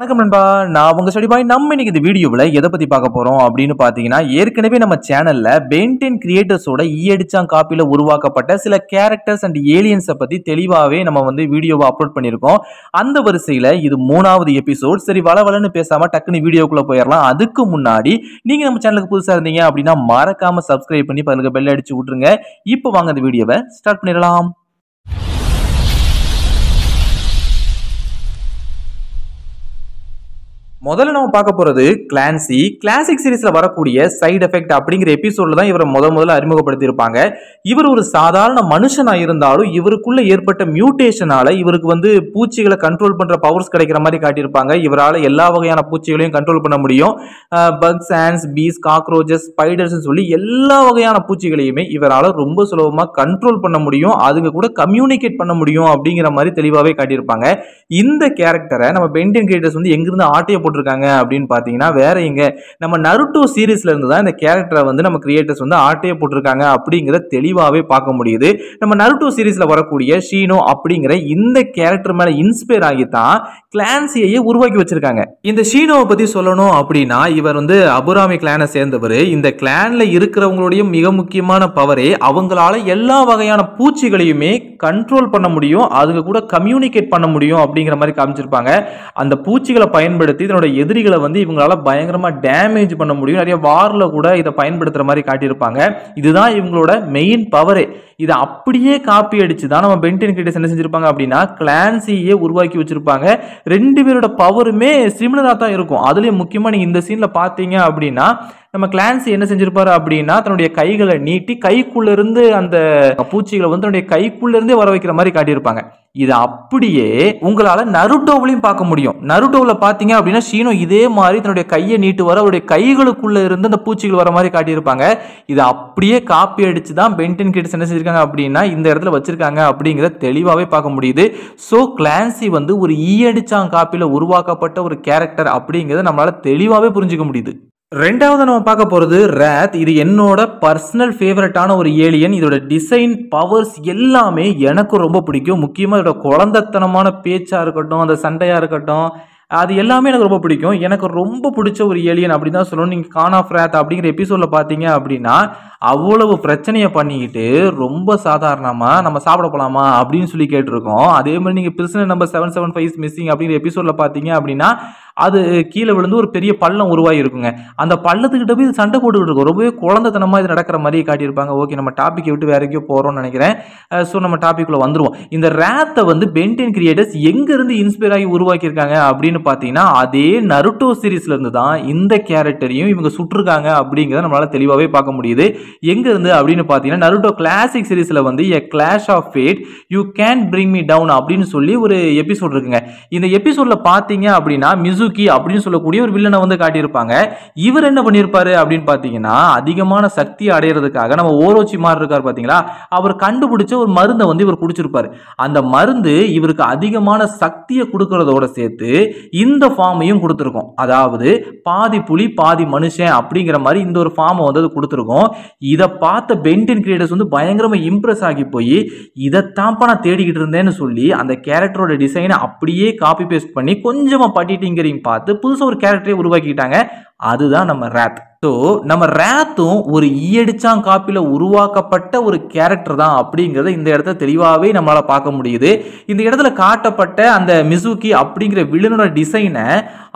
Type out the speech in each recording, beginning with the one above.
வணக்கம் நண்பா நான் உங்க ஸ்டடி பாய் நம்ம இன்னைக்கு இந்த வீடியோவில் எதை பற்றி பார்க்க போகிறோம் அப்படின்னு பார்த்தீங்கன்னா ஏற்கனவே நம்ம சேனலில் பெயின்டென் கிரியேட்டர்ஸோட ஈ அடிச்சா காப்பியில் உருவாக்கப்பட்ட சில கேரக்டர்ஸ் அண்ட் ஏலியன்ஸை பற்றி தெளிவாகவே நம்ம வந்து வீடியோவை அப்லோட் பண்ணியிருக்கோம் அந்த வரிசையில் இது மூணாவது எபிசோட் சரி வளவலன்னு பேசாமல் டக்குன்னு வீடியோக்குள்ளே போயிடலாம் அதுக்கு முன்னாடி நீங்கள் நம்ம சேனலுக்கு புதுசாக இருந்தீங்க அப்படின்னா மறக்காமல் சப்ஸ்கிரைப் பண்ணி பதிலுக்கு பெல் அடிச்சு விட்ருங்க இப்போ வாங்க இந்த வீடியோவை ஸ்டார்ட் பண்ணிடலாம் முதல்ல நம்ம பார்க்க போகிறது கிளான்சி கிளாசிக் சீரீஸ்ல வரக்கூடிய சைடு எஃபெக்ட் அப்படிங்கிற எபிசோட்ல தான் இவரை முத முதல்ல அறிமுகப்படுத்தியிருப்பாங்க இவர் ஒரு சாதாரண மனுஷனாக இருந்தாலும் இவருக்குள்ளே ஏற்பட்ட மியூட்டேஷனால இவருக்கு வந்து பூச்சிகளை கண்ட்ரோல் பண்ணுற பவர்ஸ் கிடைக்கிற மாதிரி காட்டியிருப்பாங்க இவரால் எல்லா வகையான பூச்சிகளையும் கண்ட்ரோல் பண்ண முடியும் பக்ஸ் ஆன்ஸ் பீஸ் காக்ரோச்சஸ் ஸ்பைடர்ஸ்னு சொல்லி எல்லா வகையான பூச்சிகளையுமே இவரால் ரொம்ப சுலபமாக கண்ட்ரோல் பண்ண முடியும் அதுங்க கூட கம்யூனிகேட் பண்ண முடியும் அப்படிங்கிற மாதிரி தெளிவாகவே காட்டியிருப்பாங்க இந்த கேரக்டரை நம்ம பெண்டியன் கிரியேட்டர்ஸ் வந்து எங்கிருந்து ஆட்டையை போட்டிருக்காங்க அப்படின்னு பார்த்தீங்கன்னா வேற எங்க நம்ம நருட்டோ சீரீஸ்ல இருந்து தான் இந்த கேரக்டரை வந்து நம்ம கிரியேட்டர்ஸ் வந்து ஆர்டே போட்டிருக்காங்க அப்படிங்கிறத தெளிவாகவே பார்க்க முடியுது நம்ம நருட்டோ சீரீஸ்ல வரக்கூடிய ஷீனோ அப்படிங்கிற இந்த கேரக்டர் மேல இன்ஸ்பயர் ஆகி தான் கிளான்சியையே உருவாக்கி வச்சிருக்காங்க இந்த ஷீனோவை பத்தி சொல்லணும் அப்படின்னா இவர் வந்து அபுராமி கிளானை சேர்ந்தவர் இந்த கிளான்ல இருக்கிறவங்களுடைய மிக முக்கியமான பவரே அவங்களால எல்லா வகையான பூச்சிகளையுமே கண்ட்ரோல் பண்ண முடியும் அதுங்க கூட கம்யூனிகேட் பண்ண முடியும் அப்படிங்கிற மாதிரி காமிச்சிருப்பாங்க அந்த பூச்சிகளை பயன்படுத்தி இந்தியனோட எதிரிகளை வந்து இவங்களால பயங்கரமாக டேமேஜ் பண்ண முடியும் நிறைய வாரில் கூட இதை பயன்படுத்துகிற மாதிரி காட்டியிருப்பாங்க இதுதான் இவங்களோட மெயின் பவரே இதை அப்படியே காப்பி அடிச்சு தான் நம்ம பென்டின் கிட்ட என்ன செஞ்சிருப்பாங்க அப்படின்னா கிளான்சியே உருவாக்கி வச்சிருப்பாங்க ரெண்டு பேரோட பவருமே சிமிலராக தான் இருக்கும் அதுலேயும் முக்கியமாக நீங்கள் இந்த சீனில் பார்த்தீங்க அப்படின்னா நம்ம கிளான்ஸ் என்ன செஞ்சிருப்பாரு அப்படின்னா தன்னுடைய கைகளை நீட்டி இருந்து அந்த பூச்சிகளை வந்து தன்னுடைய இருந்தே வர வைக்கிற மாதிரி காட்டியிருப்பாங்க இது அப்படியே உங்களால் நருட்டோவிலையும் பார்க்க முடியும் நருட்டோவில் பார்த்தீங்க அப்படின்னா சீனோ இதே மாதிரி தன்னுடைய கையை நீட்டு வர அவருடைய கைகளுக்குள்ளே இருந்து அந்த பூச்சிகள் வர மாதிரி காட்டியிருப்பாங்க இது அப்படியே காப்பி அடித்து தான் பென்டன் கிட்ஸ் என்ன செஞ்சுருக்காங்க அப்படின்னா இந்த இடத்துல வச்சுருக்காங்க அப்படிங்கிறத தெளிவாகவே பார்க்க முடியுது ஸோ கிளான்சி வந்து ஒரு ஈயடிச்சாங் காப்பியில் உருவாக்கப்பட்ட ஒரு கேரக்டர் அப்படிங்கிறத நம்மளால் தெளிவாகவே புரிஞ்சுக்க முடியுது ரெண்டாவது நம்ம பார்க்க போகிறது ரேத் இது என்னோட பர்சனல் ஃபேவரட்டான ஒரு ஏலியன் இதோட டிசைன் பவர்ஸ் எல்லாமே எனக்கும் ரொம்ப பிடிக்கும் முக்கியமாக இதோட குழந்தைத்தனமான பேச்சாக இருக்கட்டும் அந்த சண்டையாக இருக்கட்டும் அது எல்லாமே எனக்கு ரொம்ப பிடிக்கும் எனக்கு ரொம்ப பிடிச்ச ஒரு ஏலியன் அப்படின்னு தான் சொல்லணும் நீங்கள் கான் ஆஃப் ரேத் அப்படிங்கிற எபிசோடில் பார்த்தீங்க அப்படின்னா அவ்வளவு பிரச்சனையை பண்ணிக்கிட்டு ரொம்ப சாதாரணமாக நம்ம சாப்பிட போகலாமா அப்படின்னு சொல்லி கேட்டிருக்கோம் அதே மாதிரி நீங்கள் prisoner number seven seven five missing அப்படிங்கிற எபிசோடில் பார்த்தீங்க அப்படின்னா அது கீழே விழுந்து ஒரு பெரிய பள்ளம் உருவாகி இருக்குங்க அந்த பள்ளத்துக்கிட்ட போய் இது சண்டை போட்டுக்கிட்டு இருக்கும் ரொம்பவே குழந்தைத்தனமாக இது நடக்கிற மாதிரியே காட்டியிருப்பாங்க ஓகே நம்ம டாப்பிக்கை விட்டு வேற எங்கேயோ போகிறோம்னு நினைக்கிறேன் ஸோ நம்ம டாப்பிக்குள்ளே வந்துருவோம் இந்த ரேத்தை வந்து பென்டென் கிரியேட்டர்ஸ் எங்கேருந்து இன்ஸ்பயர் ஆகி உருவாக்கியிருக்காங்க அப்படின்னு பார்த்தீங்கன்னா அதே நருட்டோ சீரீஸ்லேருந்து தான் இந்த கேரக்டரையும் இவங்க சுட்டிருக்காங்க அப்படிங்கிறத நம்மளால் தெளிவாகவே பார்க்க முடியுது எங்கேருந்து அப்படின்னு பார்த்தீங்கன்னா நருட்டோ கிளாசிக் சீரீஸில் வந்து a clash of fate you can bring me down அப்படின்னு சொல்லி ஒரு எபிசோட் இருக்குங்க இந்த எபிசோடில் பார்த்தீங்க அப்படின்னா மிஸ் மிசுகி அப்படின்னு சொல்லக்கூடிய ஒரு வில்லனை வந்து காட்டியிருப்பாங்க இவர் என்ன பண்ணியிருப்பாரு அப்படின்னு பார்த்தீங்கன்னா அதிகமான சக்தி அடையிறதுக்காக நம்ம ஓரோச்சி மாதிரி இருக்கார் பார்த்தீங்களா அவர் கண்டுபிடிச்ச ஒரு மருந்தை வந்து இவர் குடிச்சிருப்பார் அந்த மருந்து இவருக்கு அதிகமான சக்தியை கொடுக்கறதோட சேர்த்து இந்த ஃபார்மையும் கொடுத்துருக்கோம் அதாவது பாதி புலி பாதி மனுஷன் அப்படிங்கிற மாதிரி இந்த ஒரு ஃபார்மை வந்து அது கொடுத்துருக்கோம் இதை பார்த்த பென்டின் கிரியேட்டர்ஸ் வந்து பயங்கரமாக இம்ப்ரெஸ் ஆகி போய் இதைத்தான்ப்பா நான் தேடிக்கிட்டு இருந்தேன்னு சொல்லி அந்த கேரக்டரோட டிசைனை அப்படியே காப்பி பேஸ்ட் பண்ணி கொஞ்சமாக பட்டிட்டிங்கிற அப்படின்னு பார்த்து புதுசாக ஒரு கேரக்டரே உருவாக்கிட்டாங்க அதுதான் நம்ம ரேத் ஸோ நம்ம ரேத்தும் ஒரு ஈயடிச்சாங் காப்பியில் உருவாக்கப்பட்ட ஒரு கேரக்டர் தான் அப்படிங்கிறத இந்த இடத்த தெளிவாகவே நம்மளால் பார்க்க முடியுது இந்த இடத்துல காட்டப்பட்ட அந்த மிசுக்கி அப்படிங்கிற வில்லனோட டிசைனை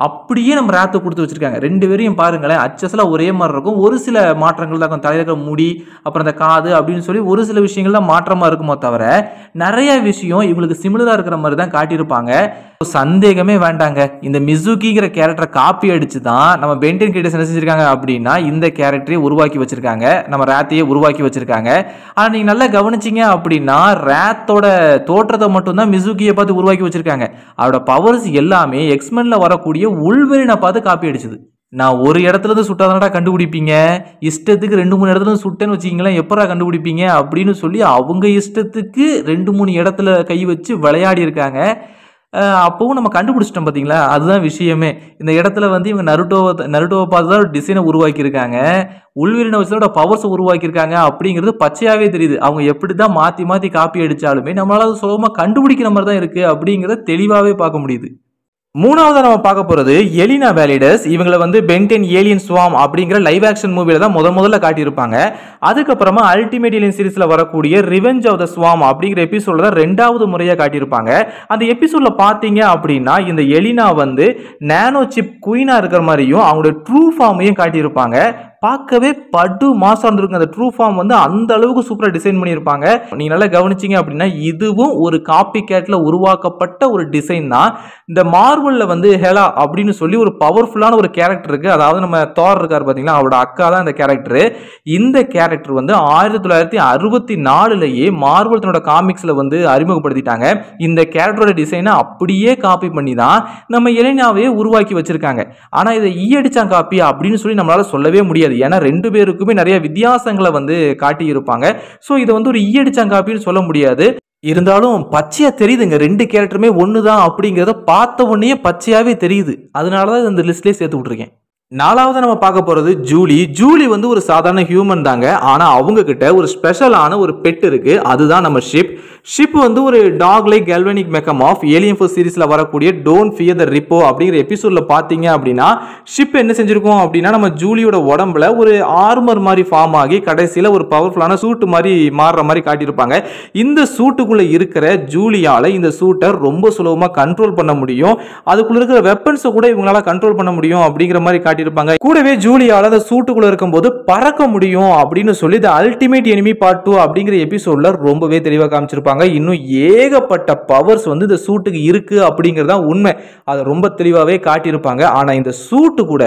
அப்படியே நம்ம ரேத்தை கொடுத்து வச்சுருக்காங்க ரெண்டு பேரையும் பாருங்களேன் அச்சஸில் ஒரே மாதிரி இருக்கும் ஒரு சில மாற்றங்கள் தான் இருக்கும் தலையில் முடி அப்புறம் அந்த காது அப்படின்னு சொல்லி ஒரு சில விஷயங்கள்லாம் மாற்றமாக இருக்குமோ தவிர நிறைய விஷயம் இவங்களுக்கு சிமிலராக இருக்கிற மாதிரி தான் காட்டியிருப்பாங்க சந்தேகமே வேண்டாங்க இந்த மிசுக்கிங்கிற கேரக்டரை காப்பி அடித்து தான் நம்ம பென்டென் கிட்ட என்ன செஞ்சிருக்காங்க அப்படின்னா இந்த கேரக்டரை உருவாக்கி வச்சுருக்காங்க நம்ம ரேத்தையே உருவாக்கி வச்சுருக்காங்க ஆனால் நீங்கள் நல்லா கவனிச்சிங்க அப்படின்னா ரேத்தோட தோற்றத்தை மட்டும்தான் மிசுக்கியை பார்த்து உருவாக்கி வச்சுருக்காங்க அவரோட பவர்ஸ் எல்லாமே எக்ஸ்மெனில் வரக்கூடிய உள்வெறி நான் பார்த்து காப்பி அடிச்சது நான் ஒரு இடத்துல இருந்து சுட்டாதானடா கண்டுபிடிப்பீங்க இஷ்டத்துக்கு ரெண்டு மூணு இடத்துல சுட்டேன்னு வச்சிங்களேன் எப்படா கண்டுபிடிப்பீங்க அப்படின்னு சொல்லி அவங்க இஷ்டத்துக்கு ரெண்டு மூணு இடத்துல கை வச்சு விளையாடி இருக்காங்க அப்போவும் நம்ம கண்டுபிடிச்சிட்டோம் பார்த்தீங்களா அதுதான் விஷயமே இந்த இடத்துல வந்து இவங்க நருட்டோவை நருட்டோவை பார்த்து தான் ஒரு டிசைனை உருவாக்கியிருக்காங்க உள்வீரினை வச்சதோட பவர்ஸை உருவாக்கியிருக்காங்க அப்படிங்கிறது பச்சையாகவே தெரியுது அவங்க எப்படி தான் மாற்றி மாற்றி காப்பி அடித்தாலுமே நம்மளால் சுலபமாக கண்டுபிடிக்கிற மாதிரி தான் இருக்குது அப்படிங்கிறத தெளிவாகவே பார்க்க முடியுது மூணாவதாக நம்ம பார்க்க போகிறது எலினா வேலிடஸ் இவங்களை வந்து பென்டென் ஏலியன் ஸ்வாம் அப்படிங்கிற லைவ் ஆக்ஷன் மூவியில் தான் முத முதல்ல காட்டியிருப்பாங்க அதுக்கப்புறமா அல்டிமேட் ஏலியன் சீரீஸில் வரக்கூடிய ரிவெஞ்ச் ஆஃப் த ஸ்வாம் அப்படிங்கிற எபிசோடில் தான் ரெண்டாவது முறையாக காட்டியிருப்பாங்க அந்த எபிசோடில் பார்த்தீங்க அப்படின்னா இந்த எலினா வந்து நேனோ சிப் குயினாக இருக்கிற மாதிரியும் அவங்களோட ட்ரூ ஃபார்மையும் காட்டியிருப்பாங்க பார்க்கவே படு மாசம் இருந்திருக்கும் அந்த ட்ரூ ஃபார்ம் வந்து அந்த அளவுக்கு சூப்பராக டிசைன் பண்ணியிருப்பாங்க நீங்கள் நல்லா கவனிச்சிங்க அப்படின்னா இதுவும் ஒரு காப்பி கேட்டில் உருவாக்கப்பட்ட ஒரு டிசைன் தான் இந்த மார்வலில் வந்து ஹெலா அப்படின்னு சொல்லி ஒரு பவர்ஃபுல்லான ஒரு கேரக்டர் இருக்குது அதாவது நம்ம தோர் இருக்கார் பார்த்தீங்களா அவரோட அக்கா தான் இந்த கேரக்டரு இந்த கேரக்டர் வந்து ஆயிரத்தி தொள்ளாயிரத்தி அறுபத்தி நாலுலேயே மார்வல் காமிக்ஸில் வந்து அறிமுகப்படுத்திட்டாங்க இந்த கேரக்டரோட டிசைனை அப்படியே காப்பி பண்ணி தான் நம்ம இளைஞாவையே உருவாக்கி வச்சுருக்காங்க ஆனால் இதை ஈயடிச்சான் காப்பி அப்படின்னு சொல்லி நம்மளால் சொல்லவே முடியாது முடியாது ஏன்னா ரெண்டு பேருக்குமே நிறைய வித்தியாசங்களை வந்து காட்டியிருப்பாங்க ஸோ இதை வந்து ஒரு ஈயடிச்சங்காப்பின்னு சொல்ல முடியாது இருந்தாலும் பச்சையாக தெரியுதுங்க ரெண்டு கேரக்டருமே ஒன்று தான் அப்படிங்கிறத பார்த்த உடனே பச்சையாகவே தெரியுது அதனால தான் இந்த லிஸ்ட்லேயே சேர்த்து விட்ருக்கேன் நாலாவது நம்ம பார்க்க போகிறது ஜூலி ஜூலி வந்து ஒரு சாதாரண ஹியூமன் தாங்க ஆனால் அவங்க கிட்ட ஒரு ஸ்பெஷலான ஒரு பெட் இருக்குது அதுதான் நம்ம ஷிப் ஷிப் வந்து ஒரு டாக் லைக் கல்வனிக் மெக்கம் ஆஃப் ஏலியன் ஃபோர் சீரீஸில் வரக்கூடிய டோன்ட் ஃபியர் த ரிப்போ அப்படிங்கிற எபிசோடில் பார்த்தீங்க அப்படின்னா ஷிப் என்ன செஞ்சுருக்கோம் அப்படின்னா நம்ம ஜூலியோட உடம்புல ஒரு ஆர்மர் மாதிரி ஃபார்ம் ஆகி கடைசியில் ஒரு பவர்ஃபுல்லான சூட்டு மாதிரி மாறுற மாதிரி காட்டியிருப்பாங்க இந்த சூட்டுக்குள்ளே இருக்கிற ஜூலியால் இந்த சூட்டை ரொம்ப சுலபமாக கண்ட்ரோல் பண்ண முடியும் அதுக்குள்ளே இருக்கிற வெப்பன்ஸை கூட இவங்களால கண்ட்ரோல் பண்ண முடியும் அப்படிங்கிற மாதிரி காட்டி காட்டியிருப்பாங்க கூடவே ஜூலியால் அந்த சூட்டுக்குள்ள இருக்கும்போது பறக்க முடியும் அப்படின்னு சொல்லி the ultimate enemy part two அப்படிங்கிற எபிசோட்ல ரொம்பவே தெளிவாக காமிச்சிருப்பாங்க இன்னும் ஏகப்பட்ட பவர்ஸ் வந்து இந்த சூட்டுக்கு இருக்கு அப்படிங்கிறதா உண்மை அதை ரொம்ப தெளிவாகவே காட்டியிருப்பாங்க ஆனால் இந்த சூட்டு கூட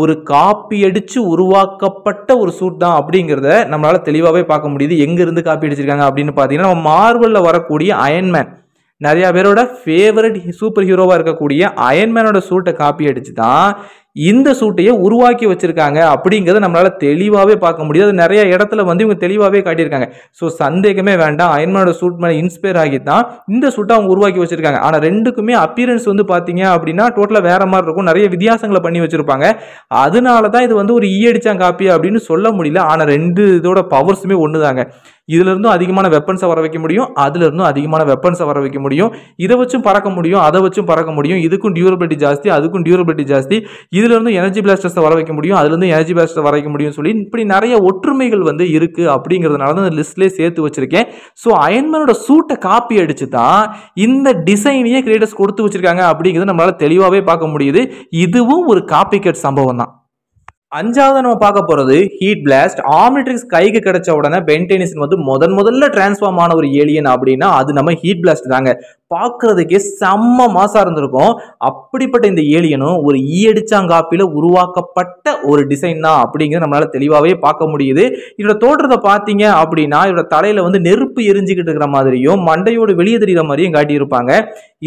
ஒரு காப்பி அடிச்சு உருவாக்கப்பட்ட ஒரு சூட் தான் அப்படிங்கிறத நம்மளால் தெளிவாகவே பார்க்க முடியுது எங்கேருந்து காப்பி அடிச்சிருக்காங்க அப்படின்னு பார்த்தீங்கன்னா மார்வலில் வரக்கூடிய அயன்மேன் நிறையா பேரோட ஃபேவரட் சூப்பர் ஹீரோவாக இருக்கக்கூடிய அயன்மேனோட சூட்டை காப்பி அடித்து தான் இந்த சூட்டையே உருவாக்கி வச்சுருக்காங்க அப்படிங்கிறத நம்மளால் தெளிவாகவே பார்க்க முடியாது நிறைய இடத்துல வந்து இவங்க தெளிவாகவே காட்டியிருக்காங்க ஸோ சந்தேகமே வேண்டாம் அயன்மனோட சூட் மேலே இன்ஸ்பயர் ஆகி தான் இந்த சூட்டை அவங்க உருவாக்கி வச்சுருக்காங்க ஆனால் ரெண்டுக்குமே அப்பியரன்ஸ் வந்து பார்த்தீங்க அப்படின்னா டோட்டலாக வேறு மாதிரி இருக்கும் நிறைய வித்தியாசங்களை பண்ணி வச்சுருப்பாங்க அதனால தான் இது வந்து ஒரு ஈயடிச்சாங்க காப்பி அப்படின்னு சொல்ல முடியல ஆனால் ரெண்டு இதோட பவர்ஸுமே ஒன்று தாங்க இதுலேருந்தும் அதிகமான வெப்பன்ஸை வர வைக்க முடியும் அதுலேருந்தும் அதிகமான வெப்பன்ஸை வர வைக்க முடியும் இதை வச்சும் பறக்க முடியும் அதை வச்சும் பறக்க முடியும் இதுக்கும் டியூரபிலிட்டி ஜாஸ்தி அதுக்கும் டியூரபிலிட்டி ஜாஸ்தி இது இருந்து எனர்ஜி பிளாஸ்டர்ஸை வர வைக்க முடியும் அதுலேருந்து எனர்ஜி பிளாஸ்டர் வர வைக்க முடியும்னு சொல்லி இப்படி நிறைய ஒற்றுமைகள் வந்து இருக்குது அப்படிங்கிறதுனால தான் அந்த லிஸ்ட்லேயே சேர்த்து வச்சுருக்கேன் ஸோ அயன்மேனோட சூட்டை காப்பி அடித்து தான் இந்த டிசைனையே கிரியேட்டர்ஸ் கொடுத்து வச்சுருக்காங்க அப்படிங்கிறது நம்மளால் தெளிவாகவே பார்க்க முடியுது இதுவும் ஒரு காப்பி கட் சம்பவம் தான் அஞ்சாவது நம்ம பார்க்க போகிறது ஹீட் பிளாஸ்ட் ஆம்னிட்ரிக்ஸ் கைக்கு கிடைச்ச உடனே பென்டெனிசன் வந்து முதன் முதல்ல டிரான்ஸ்ஃபார்ம் ஆன ஒரு ஏலியன் அப்படின்னா அது நம்ம ஹீட் பிளாஸ்ட் தாங்க பார்க்கறதுக்கே செம்ம மாசா இருந்திருக்கும் அப்படிப்பட்ட இந்த ஏலியனும் ஒரு ஈயடிச்சாங்காப்பியில் உருவாக்கப்பட்ட ஒரு டிசைன் தான் அப்படிங்கிறது நம்மளால தெளிவாகவே பார்க்க முடியுது இதோட தோற்றத்தை பார்த்தீங்க அப்படின்னா இதோட தலையில வந்து நெருப்பு எரிஞ்சுக்கிட்டு இருக்கிற மாதிரியும் மண்டையோடு வெளியே தெரிகிற மாதிரியும் காட்டியிருப்பாங்க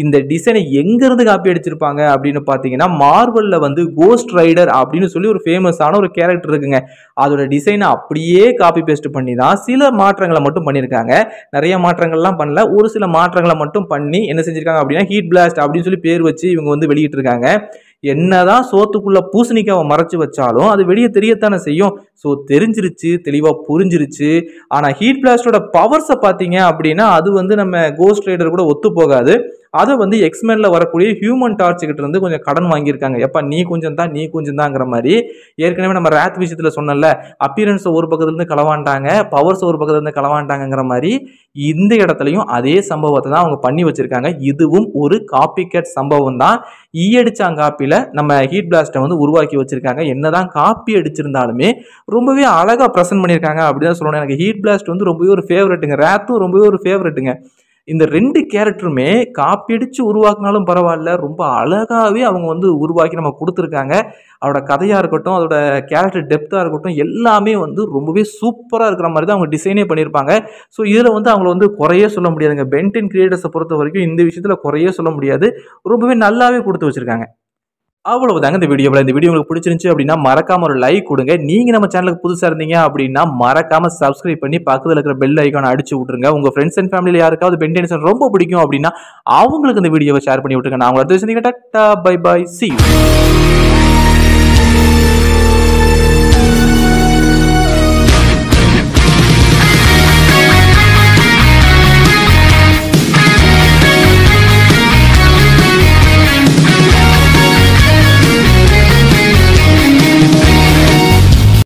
இந்த டிசைனை எங்கேருந்து காப்பி அடிச்சிருப்பாங்க அப்படின்னு பார்த்தீங்கன்னா மார்வல்ல வந்து கோஸ்ட் ரைடர் அப்படின்னு சொல்லி ஒரு ஃபேமஸான ஒரு கேரக்டர் இருக்குங்க அதோட டிசைனை அப்படியே காப்பி பேஸ்ட் பண்ணி தான் சில மாற்றங்களை மட்டும் பண்ணியிருக்காங்க நிறைய மாற்றங்கள்லாம் பண்ணல ஒரு சில மாற்றங்களை மட்டும் பண்ணி பண்ணி என்ன செஞ்சுருக்காங்க அப்படின்னா ஹீட் பிளாஸ்ட் அப்படின்னு சொல்லி பேர் வச்சு இவங்க வந்து வெளியிட்டிருக்காங்க என்னதான் சோத்துக்குள்ள பூசணிக்காவை மறைச்சு வச்சாலும் அது வெளியே தெரியத்தானே செய்யும் ஸோ தெரிஞ்சிருச்சு தெளிவாக புரிஞ்சிருச்சு ஆனால் ஹீட் பிளாஸ்டோட பவர்ஸை பார்த்தீங்க அப்படின்னா அது வந்து நம்ம கோஸ்ட் ரைடர் கூட ஒத்து போகாது அதை வந்து எக்ஸ்மேன்ல வரக்கூடிய ஹியூமன் டார்ச் கிட்ட இருந்து கொஞ்சம் கடன் வாங்கியிருக்காங்க எப்பா நீ கொஞ்சம் தான் நீ கொஞ்சம் தாங்கிற மாதிரி ஏற்கனவே நம்ம ரேத் விஷயத்தில் சொன்னல அப்பியரன்ஸ் ஒரு பக்கத்துலேருந்து களவாண்டாங்க பவர்ஸ் ஒரு பக்கத்துலேருந்து களவாண்டாங்கிற மாதிரி இந்த இடத்துலையும் அதே சம்பவத்தை தான் அவங்க பண்ணி வச்சுருக்காங்க இதுவும் ஒரு காப்பி கேட் சம்பவம் தான் அடித்தாங்க காப்பியில் நம்ம ஹீட் பிளாஸ்ட்டை வந்து உருவாக்கி வச்சுருக்காங்க என்ன தான் காப்பி அடிச்சிருந்தாலுமே ரொம்பவே அழகாக ப்ரெசன்ட் பண்ணியிருக்காங்க அப்படின்னு சொல்லணும் எனக்கு ஹீட் பிளாஸ்ட் வந்து ரொம்பவே ஒரு ஃபேவரெட்டுங்க ரேத்தும் ரொம்பவே ஒரு ஃபேவரெட்டுங்க இந்த ரெண்டு கேரக்டருமே அடித்து உருவாக்கினாலும் பரவாயில்ல ரொம்ப அழகாகவே அவங்க வந்து உருவாக்கி நம்ம கொடுத்துருக்காங்க அதோட கதையாக இருக்கட்டும் அதோட கேரக்டர் டெப்த்தாக இருக்கட்டும் எல்லாமே வந்து ரொம்பவே சூப்பராக இருக்கிற மாதிரி தான் அவங்க டிசைனே பண்ணியிருப்பாங்க ஸோ இதில் வந்து அவங்கள வந்து குறையே சொல்ல முடியாதுங்க பென்டென் கிரியேட்டர்ஸை பொறுத்த வரைக்கும் இந்த விஷயத்தில் குறையே சொல்ல முடியாது ரொம்பவே நல்லாவே கொடுத்து வச்சுருக்காங்க அவ்வளவுதாங்க இந்த வீடியோவில் இந்த வீடியோ உங்களுக்கு பிடிச்சிருந்துச்சு அப்படின்னா மறக்காம ஒரு லைக் கொடுங்க நீங்கள் நம்ம சேனலுக்கு புதுசாக இருந்தீங்க அப்படின்னா மறக்காம சப்ஸ்கிரைப் பண்ணி பக்கத்தில் இருக்கிற பெல் ஐக்கான அடிச்சு விட்ருங்க உங்கள் ஃப்ரெண்ட்ஸ் அண்ட் ஃபேமிலியில் யாருக்காவது பென்டென்ஷன் ரொம்ப பிடிக்கும் அப்படின்னா அவங்களுக்கு இந்த வீடியோவை ஷேர் பண்ணி விட்டுருங்க நான் உங்களை பை பை பாய் சி